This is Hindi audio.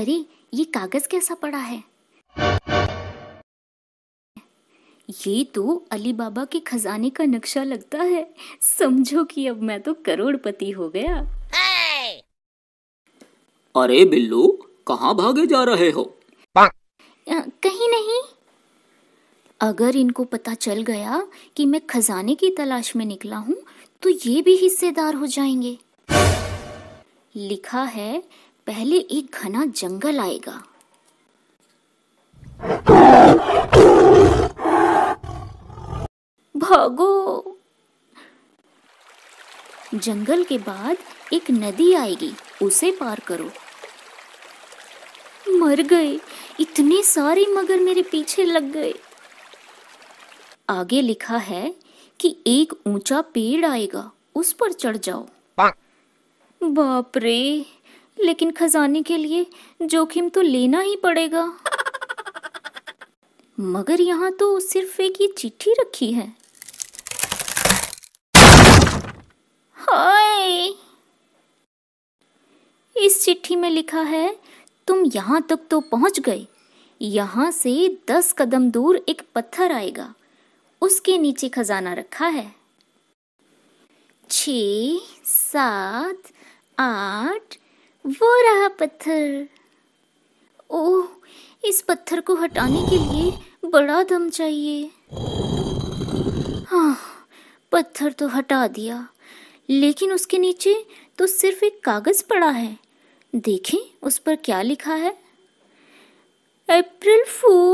अरे ये कागज कैसा पड़ा है ये तो अली बाबा के खजाने का नक्शा लगता है समझो कि अब मैं तो करोड़पति हो गया अरे बिल्लू कहाँ भागे जा रहे हो कहीं नहीं अगर इनको पता चल गया कि मैं खजाने की तलाश में निकला हूँ तो ये भी हिस्सेदार हो जाएंगे लिखा है पहले एक घना जंगल आएगा भागो जंगल के बाद एक नदी आएगी उसे पार करो मर गए इतने सारे मगर मेरे पीछे लग गए आगे लिखा है कि एक ऊंचा पेड़ आएगा उस पर चढ़ जाओ बाप रे लेकिन खजाने के लिए जोखिम तो लेना ही पड़ेगा मगर यहाँ तो सिर्फ एक ये चिट्ठी रखी है हाय इस चिट्ठी में लिखा है तुम यहाँ तक तो पहुंच गए यहाँ से दस कदम दूर एक पत्थर आएगा उसके नीचे खजाना रखा है छ सात आठ वो रहा पत्थर ओह इस पत्थर को हटाने के लिए बड़ा दम चाहिए हाँ पत्थर तो हटा दिया लेकिन उसके नीचे तो सिर्फ एक कागज पड़ा है देखें उस पर क्या लिखा है अप्रैल फूल